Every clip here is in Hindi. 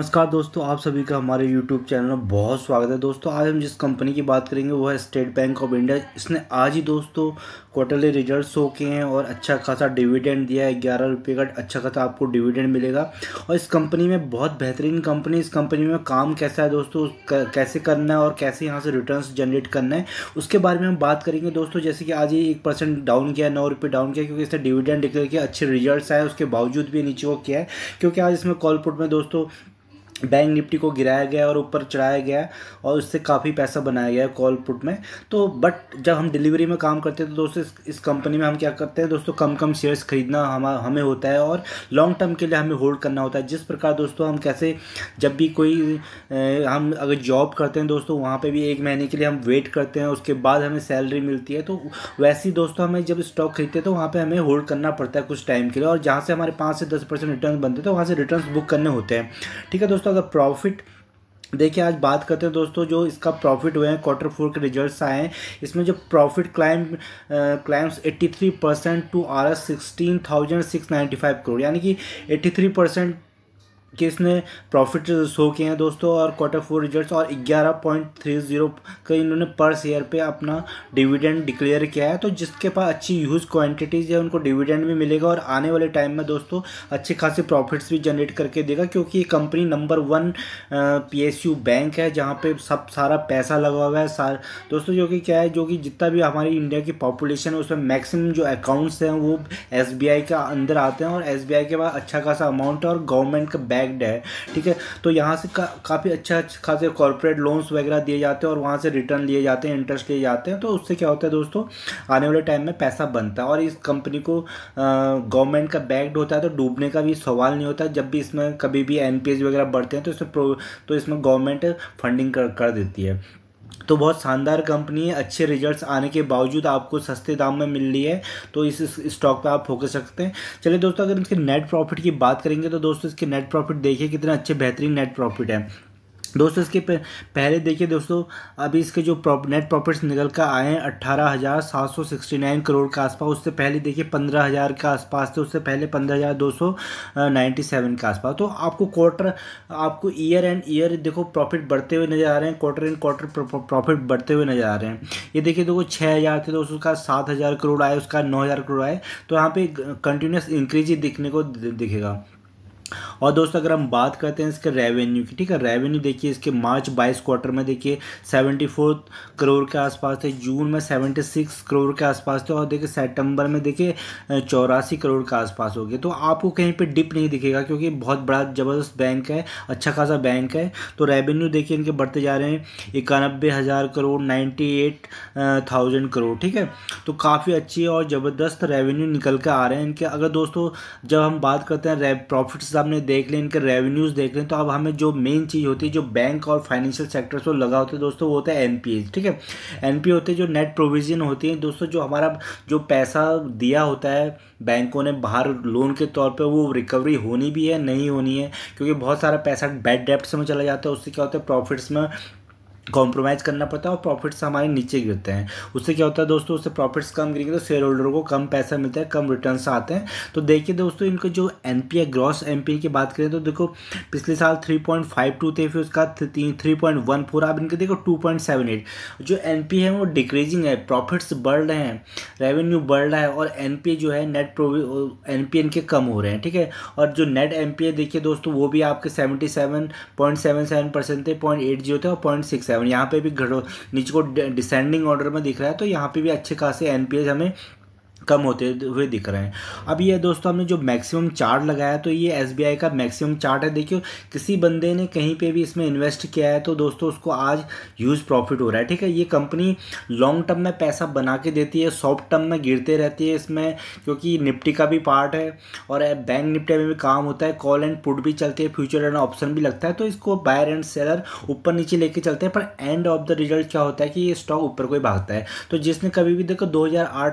नमस्कार दोस्तों आप सभी का हमारे YouTube चैनल में बहुत स्वागत है दोस्तों आज हम जिस कंपनी की बात करेंगे वो है स्टेट बैंक ऑफ इंडिया इसने आज ही दोस्तों क्वार्टरली रिजल्ट शो किए हैं और अच्छा खासा डिविडेंड दिया है ग्यारह रुपये का अच्छा खासा आपको डिविडेंड मिलेगा और इस कंपनी में बहुत बेहतरीन कंपनी इस कंपनी में काम कैसा है दोस्तों कैसे करना है और कैसे यहाँ से रिटर्न जनरेट करना है उसके बारे में हम बात करेंगे दोस्तों जैसे कि आज ही एक परसेंट डाउन किया है नौ रुपये डाउन किया क्योंकि इसने डिविडेंड डिक्लेयर किया अच्छे रिजल्ट आए उसके बावजूद भी नीचे वो किया है क्योंकि आज इसमें कॉलपुट में दोस्तों बैंक निफ्टी को गिराया गया और ऊपर चढ़ाया गया और उससे काफ़ी पैसा बनाया गया कॉल पुट में तो बट जब हम डिलीवरी में काम करते हैं तो दोस्तों इस, इस कंपनी में हम क्या करते हैं दोस्तों कम कम शेयर्स खरीदना हम हमें होता है और लॉन्ग टर्म के लिए हमें होल्ड करना होता है जिस प्रकार दोस्तों हम कैसे जब भी कोई ए, हम अगर जॉब करते हैं दोस्तों वहाँ पर भी एक महीने के लिए हम वेट करते हैं उसके बाद हमें सैलरी मिलती है तो वैसे ही दोस्तों हमें जब स्टॉक खरीदते हैं तो वहाँ पर हमें होल्ड करना पड़ता है कुछ टाइम के लिए और जहाँ से हमारे पाँच से दस परसेंट रिटर्न बनते हैं तो वहाँ से रिटर्न बुक करने होते हैं ठीक है दोस्तों दोस्तों अगर प्रॉफिट देखिए आज बात करते हैं दोस्तों जो इसका प्रॉफिट हुए हैं क्वार्टर फोर के रिजल्ट्स आए हैं इसमें जो profit claim claims 83 percent to R S sixteen thousand six ninety five crore यानी कि 83 परसेंट कि इसने प्रॉफिट शो किए हैं दोस्तों और क्वार्टर फोर रिजल्ट्स और ग्यारह पॉइंट थ्री जीरो का इन्होंने पर शेयर पे अपना डिविडेंड डिक्लेयर किया है तो जिसके पास अच्छी यूज क्वांटिटीज़ है उनको डिविडेंड भी मिलेगा और आने वाले टाइम में दोस्तों अच्छे खासे प्रॉफिट्स भी जनरेट करके देगा क्योंकि ये company number one P bank है जहाँ पर सब सारा पैसा लगा हुआ है सार दोस्तों जो कि क्या है जो कि जितना भी हमारी इंडिया की पॉपुलेशन है उसमें मैक्सिमम जो अकाउंट्स हैं वो एस के अंदर आते हैं और एस के पास अच्छा खासा अमाउंट और गवर्नमेंट का बैंक टैग्ड है ठीक है तो यहाँ से का, काफ़ी अच्छा खासे कॉरपोरेट लोन्स वगैरह दिए जाते हैं और वहाँ से रिटर्न लिए जाते हैं इंटरेस्ट लिए जाते हैं तो उससे क्या होता है दोस्तों आने वाले टाइम में पैसा बनता है और इस कंपनी को गवर्नमेंट का बैक्ड होता है तो डूबने का भी सवाल नहीं होता जब भी इसमें कभी भी एन वगैरह बढ़ते हैं तो इसमें तो इसमें गवर्नमेंट फंडिंग कर, कर देती है तो बहुत शानदार कंपनी है अच्छे रिजल्ट्स आने के बावजूद आपको सस्ते दाम में मिल रही है तो इस स्टॉक पर आप फोकस सकते हैं चलिए दोस्तों अगर इसके नेट प्रॉफिट की बात करेंगे तो दोस्तों इसके नेट प्रॉफिट देखिए कितना अच्छे बेहतरीन नेट प्रॉफिट है दोस्तों इसके पहले देखिए दोस्तों अभी इसके जो प्रॉप, नेट प्रॉफिट्स निकल कर आए हैं अट्ठारह हज़ार सात सौ सिक्सटी नाइन करोड़ के आसपास उससे पहले देखिए पंद्रह हज़ार के आसपास थे उससे पहले पंद्रह हज़ार दो सौ नाइन्टी सेवन के आसपास तो आपको क्वार्टर आपको ईयर एंड ईयर देखो प्रॉफिट बढ़ते हुए नज़र आ रहे हैं क्वार्टर एंड क्वार्टर प्रॉफिट बढ़ते हुए नज़र आ रहे हैं ये देखिए देखो छः हज़ार थे तो उसका सात हज़ार करोड़ आए उसका नौ हज़ार करोड़ आए तो यहाँ पर कंटिन्यूस इंक्रीज ही दिखने को दिखेगा और दोस्तों अगर हम बात करते हैं इसके रेवेन्यू की ठीक है रेवेन्यू देखिए इसके मार्च बाईस क्वार्टर में देखिए सेवेंटी फोर करोड़ के आसपास थे जून में सेवेंटी सिक्स करोड़ के आसपास थे और देखिए सितंबर में देखिए चौरासी करोड़ के आसपास हो गए तो आपको कहीं पर डिप नहीं दिखेगा क्योंकि बहुत बड़ा ज़बरदस्त बैंक है अच्छा खासा बैंक है तो रेवेन्यू देखिए इनके बढ़ते जा रहे हैं इक्यानबे हज़ार crore ninety eight thousand crore ठीक है तो काफ़ी अच्छी और ज़बरदस्त रेवेन्यू निकल कर आ रहे हैं इनके अगर दोस्तों जब हम बात करते हैं प्रॉफिट्स आपने देख लें इनके रेवेन्यूज़ देख लें तो अब हमें जो मेन चीज़ होती है जो बैंक और फाइनेंशियल सेक्टर से लगा होता है दोस्तों वो होता है एन ठीक है एन होते हैं जो नेट प्रोविज़न होती है दोस्तों जो हमारा जो पैसा दिया होता है बैंकों ने बाहर लोन के तौर पर वो रिकवरी होनी भी है नहीं होनी है क्योंकि बहुत सारा पैसा बैड डेप्ट में चला जाता है उससे क्या होता है प्रॉफिट्स में कॉम्प्रोमाइज़ करना पड़ता है और प्रॉफिट्स हमारे नीचे गिरते हैं उससे क्या होता है दोस्तों उससे प्रॉफिट्स कम गिरेंगे तो शेयर होल्डर को कम पैसा मिलता है कम रिटर्न आते हैं तो देखिए दोस्तों इनके जो एन पी है ग्रॉस एन की बात करें तो देखो पिछले साल थ्री पॉइंट फाइव टू थे फिर उसका थ्री पॉइंट वन फोर आप इनके देखो टू पॉइंट सेवन एट जो एन पी है वो डिक्रीजिंग है प्रॉफिट्स बढ़ रहे हैं रेवेन्यू बढ़ रहा है और एन पी जो है नेट एन पी इनके कम हो रहे हैं ठीक है और जो नेट एन देखिए दोस्तों वो भी आपके seventy seven point seven seven percent थे पॉइंट एट जीरो थे और पॉइंट सिक्स सेवन यहाँ पे भी घड़ो नीचे को डिसेंडिंग ऑर्डर में दिख रहा है तो यहाँ पे भी अच्छे खासे एन हमें कम होते हुए दिख रहे हैं अब ये दोस्तों हमने जो मैक्सिमम चार्ट लगाया तो ये एस का मैक्सिमम चार्ट है देखियो किसी बंदे ने कहीं पे भी इसमें इन्वेस्ट किया है तो दोस्तों उसको आज यूज़ प्रॉफिट हो रहा है ठीक है ये कंपनी लॉन्ग टर्म में पैसा बना के देती है शॉर्ट टर्म में गिरते रहती है इसमें क्योंकि निपटी का भी पार्ट है और बैंक निपटे में भी काम होता है कॉल एंड पुट भी चलती है फ्यूचर एंड ऑप्शन भी लगता है तो इसको बायर एंड सेलर ऊपर नीचे लेके चलते हैं पर एंड ऑफ द रिजल्ट क्या होता है कि ये स्टॉक ऊपर को भागता है तो जिसने कभी भी देखो दो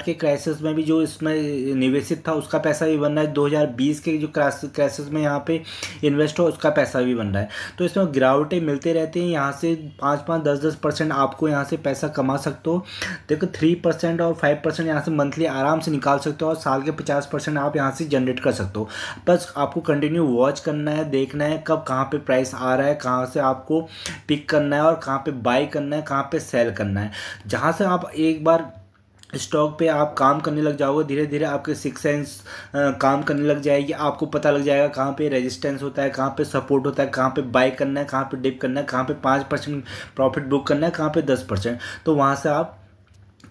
के क्राइसिस में भी भी जो इसमें निवेशित था उसका पैसा भी बन रहा है 2020 के जो क्रैसेस में यहाँ पे इन्वेस्ट हो उसका पैसा भी बन रहा है तो इसमें गिरावटें मिलते रहती हैं यहाँ से पाँच पाँच दस दस परसेंट आपको यहाँ से पैसा कमा सकते हो देखो थ्री परसेंट और फाइव परसेंट यहाँ से मंथली आराम से निकाल सकते हो और साल के पचास परसेंट आप यहाँ से जनरेट कर सकते हो बस आपको कंटिन्यू वॉच करना है देखना है कब कहाँ पर प्राइस आ रहा है कहाँ से आपको पिक करना है और कहाँ पर बाई करना है कहाँ पर सेल करना है जहाँ से आप एक बार स्टॉक पे आप काम करने लग जाओगे धीरे धीरे आपके सिक्स सेंस काम करने लग जाएगी आपको पता लग जाएगा कहाँ पे रेजिस्टेंस होता है कहाँ पे सपोर्ट होता है कहाँ पे बाय करना है कहाँ पे डिप करना है कहाँ पे पाँच परसेंट प्रॉफिट बुक करना है कहाँ पे दस परसेंट तो वहाँ से आप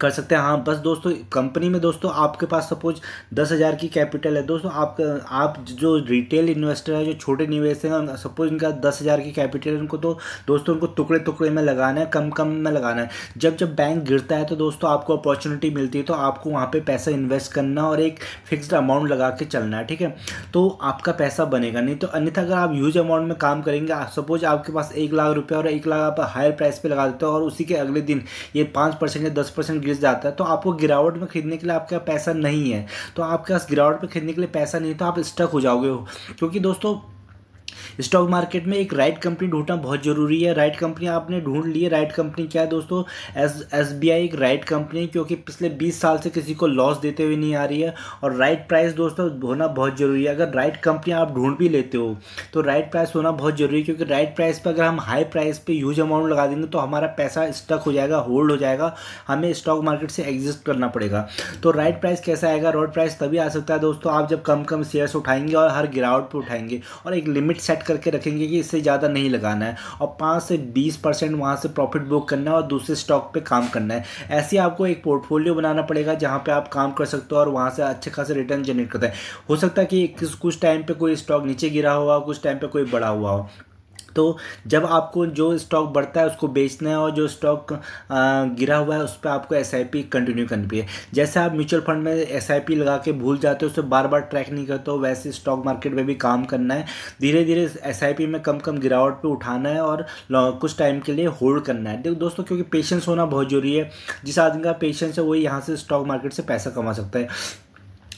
कर सकते हैं हाँ बस दोस्तों कंपनी में दोस्तों आपके पास सपोज दस हज़ार की कैपिटल है दोस्तों आप आप जो रिटेल इन्वेस्टर है जो छोटे निवेशक हैं सपोज इनका दस हज़ार की कैपिटल है उनको तो दोस्तों उनको टुकड़े टुकड़े में लगाना है कम कम में लगाना है जब जब बैंक गिरता है तो दोस्तों आपको अपॉर्चुनिटी मिलती है तो आपको वहाँ पर पैसा इन्वेस्ट करना और एक फिक्सड अमाउंट लगा के चलना है ठीक है तो आपका पैसा बनेगा नहीं तो अन्यथा अगर आप ह्यूज अमाउंट में काम करेंगे सपोज आपके पास एक लाख रुपये और एक लाख आप हायर प्राइस पर लगा देते हो और उसी के अगले दिन ये पाँच परसेंट या दस परसेंट बेच जाता है तो आपको गिरावट में खरीदने के लिए आपके पैसा नहीं है तो आपके पास गिरावट में खरीदने के लिए पैसा नहीं है तो आप स्टक हो जाओगे क्योंकि दोस्तों स्टॉक मार्केट में एक राइट कंपनी ढूंढना बहुत ज़रूरी है राइट कंपनी आपने ढूंढ ली है राइट कंपनी क्या है दोस्तों एस एस बी आई एक राइट कंपनी है क्योंकि पिछले बीस साल से किसी को लॉस देते हुए नहीं आ रही है और राइट प्राइस दोस्तों होना बहुत ज़रूरी है अगर राइट कंपनी आप ढूंढ भी लेते हो तो राइट प्राइस होना बहुत ज़रूरी है क्योंकि राइट प्राइस पर अगर हम हाई प्राइस पर ह्यूज अमाउंट लगा देंगे तो हमारा पैसा स्टक हो जाएगा होल्ड हो जाएगा हमें स्टॉक मार्केट से एग्जिस्ट करना पड़ेगा तो राइट प्राइस कैसा आएगा रोड प्राइस तभी आ सकता है दोस्तों आप जब कम कम शेयर्स उठाएंगे और हर गिरावट पर उठाएंगे और एक लिमिट सेट सेट करके रखेंगे कि इससे ज़्यादा नहीं लगाना है और पाँच से बीस परसेंट वहाँ से प्रॉफिट बुक करना है और दूसरे स्टॉक पे काम करना है ऐसे आपको एक पोर्टफोलियो बनाना पड़ेगा जहाँ पे आप काम कर सकते हो और वहाँ से अच्छे खासे रिटर्न जनरेट करते हैं हो सकता है कि कुछ टाइम पर कोई स्टॉक नीचे गिरा हुआ हो कुछ टाइम पर कोई बड़ा हुआ हो तो जब आपको जो स्टॉक बढ़ता है उसको बेचना है और जो स्टॉक गिरा हुआ है उस पर आपको एस कंटिन्यू करनी है जैसे आप म्यूचुअल फंड में एस लगा के भूल जाते हो उसे बार बार ट्रैक नहीं करते हो वैसे स्टॉक मार्केट में भी काम करना है धीरे धीरे एस में कम कम गिरावट पर उठाना है और कुछ टाइम के लिए होल्ड करना है देखो दोस्तों क्योंकि पेशेंस होना बहुत जरूरी है जिस आदमी का पेशेंस है वही यहाँ से स्टॉक मार्केट से पैसा कमा सकता है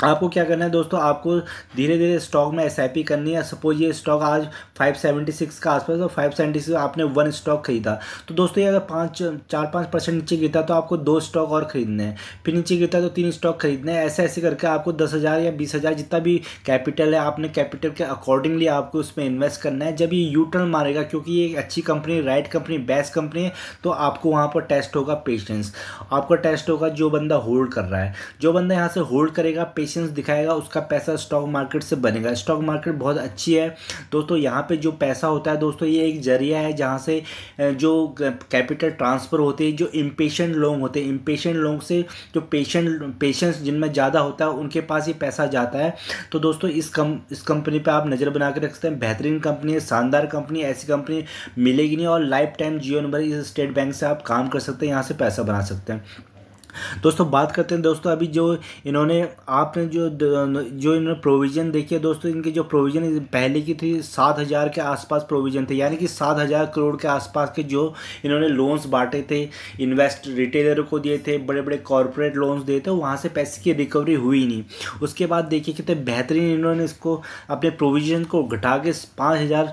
आपको क्या करना है दोस्तों आपको धीरे धीरे स्टॉक में एस करनी है सपोज ये स्टॉक आज 576 का आसपास और सिक्स आपने वन स्टॉक खरीदा तो दोस्तों ये अगर पाँच चार पाँच परसेंट नीचे गिरता तो आपको दो स्टॉक और खरीदने हैं फिर नीचे गिरता तो तीन स्टॉक खरीदने हैं ऐसे ऐसे करके आपको दस हज़ार या बीस हज़ार जितना भी कैपिटल है आपने कैपिटल के अकॉर्डिंगली आपको उसमें इन्वेस्ट करना है जब ये यू टर्न मारेगा क्योंकि ये एक अच्छी company right company best company है तो आपको वहाँ पर टेस्ट होगा पेशेंस आपका टेस्ट होगा जो बंदा होल्ड कर रहा है जो बंदा यहाँ से होल्ड करेगा कंडीशंस दिखाएगा उसका पैसा स्टॉक मार्केट से बनेगा स्टॉक मार्केट बहुत अच्छी है दोस्तों यहाँ पे जो पैसा होता है दोस्तों ये एक जरिया है जहाँ से जो कैपिटल ट्रांसफ़र होते हैं जो इम्पेशेंट लोग होते हैं इम्पेशेंट लोग से जो पेशेंट पेशेंस जिनमें ज़्यादा होता है उनके पास ये पैसा जाता है तो दोस्तों इस कम इस कंपनी पर आप नज़र बना के रख सकते हैं बेहतरीन कंपनी है शानदार कंपनी ऐसी कंपनी मिलेगी नहीं और लाइफ टाइम जियो नंबर इस स्टेट बैंक से आप काम कर सकते हैं यहाँ से पैसा बना सकते हैं दोस्तों बात करते हैं दोस्तों अभी जो इन्होंने आपने जो जो इन्होंने प्रोविज़न देखी है दोस्तों इनके जो प्रोविज़न पहले की थी सात हज़ार के आसपास प्रोविज़न थे यानी कि सात हज़ार करोड़ के आसपास के जो इन्होंने लोन्स बांटे थे इन्वेस्ट रिटेलर को दिए थे बड़े बड़े कॉरपोरेट लोन्स दिए थे वहाँ से पैसे की रिकवरी हुई नहीं उसके बाद देखिए कितने बेहतरीन इन्होंने इसको अपने प्रोविज़न को घटा के पाँच हज़ार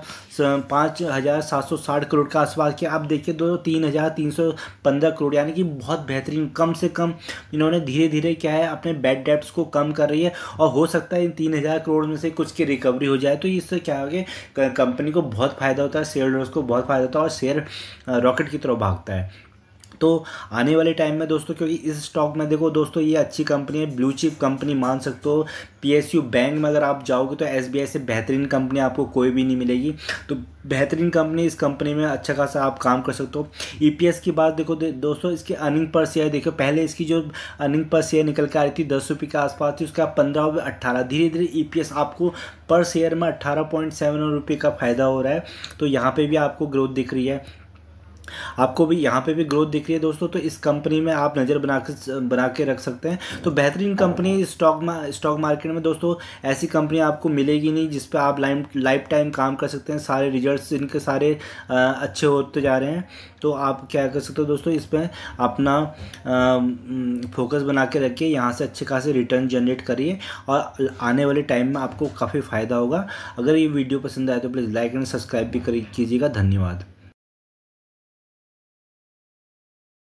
पाँच हज़ार सात सौ साठ करोड़ के आसपास के आप देखिए दो तीन हज़ार तीन सौ पंद्रह करोड़ यानी कि बहुत बेहतरीन कम से कम इन्होंने धीरे धीरे क्या है अपने बैड डेप्स को कम कर रही है और हो सकता है इन तीन हज़ार करोड़ में से कुछ की रिकवरी हो जाए तो इससे क्या होगा कंपनी को बहुत फ़ायदा होता है शेयर होल्डर्स को बहुत फ़ायदा होता है और शेयर रॉकेट की तरफ भागता है तो आने वाले टाइम में दोस्तों क्योंकि इस स्टॉक में देखो दोस्तों ये अच्छी कंपनी है ब्लू चिप कंपनी मान सकते हो पीएसयू बैंक में अगर आप जाओगे तो एसबीआई से बेहतरीन कंपनी आपको कोई भी नहीं मिलेगी तो बेहतरीन कंपनी इस कंपनी में अच्छा खासा आप काम कर सकते हो ईपीएस e की बात देखो दोस्तों इसकी अर्निंग पर शेयर देखो पहले इसकी जो अर्निंग पर शेयर निकल के आ रही थी दस रुपये के आसपास थी उसका पंद्रह रुपये अट्ठारह धीरे धीरे ईपीएस आपको पर शेयर में अट्ठारह पॉइंट सेवन रुपये का फ़ायदा हो रहा है तो यहाँ पे भी आपको ग्रोथ दिख रही है आपको भी यहाँ पे भी ग्रोथ दिख रही है दोस्तों तो इस कंपनी में आप नज़र बना के बना के रख सकते हैं तो बेहतरीन कंपनी स्टॉक स्टॉक मार्केट में दोस्तों ऐसी कंपनी आपको मिलेगी नहीं जिस पर आप लाइम लाइफ टाइम काम कर सकते हैं सारे रिजल्ट इनके सारे अच्छे होते जा रहे हैं तो आप क्या कर सकते हो दोस्तों इस पर अपना फोकस बना के रखिए यहाँ से अच्छे खासे रिटर्न जनरेट करिए और आने वाले टाइम में आपको काफ़ी फ़ायदा होगा अगर ये वीडियो पसंद आए तो प्लीज़ लाइक एंड सब्सक्राइब भी कीजिएगा धन्यवाद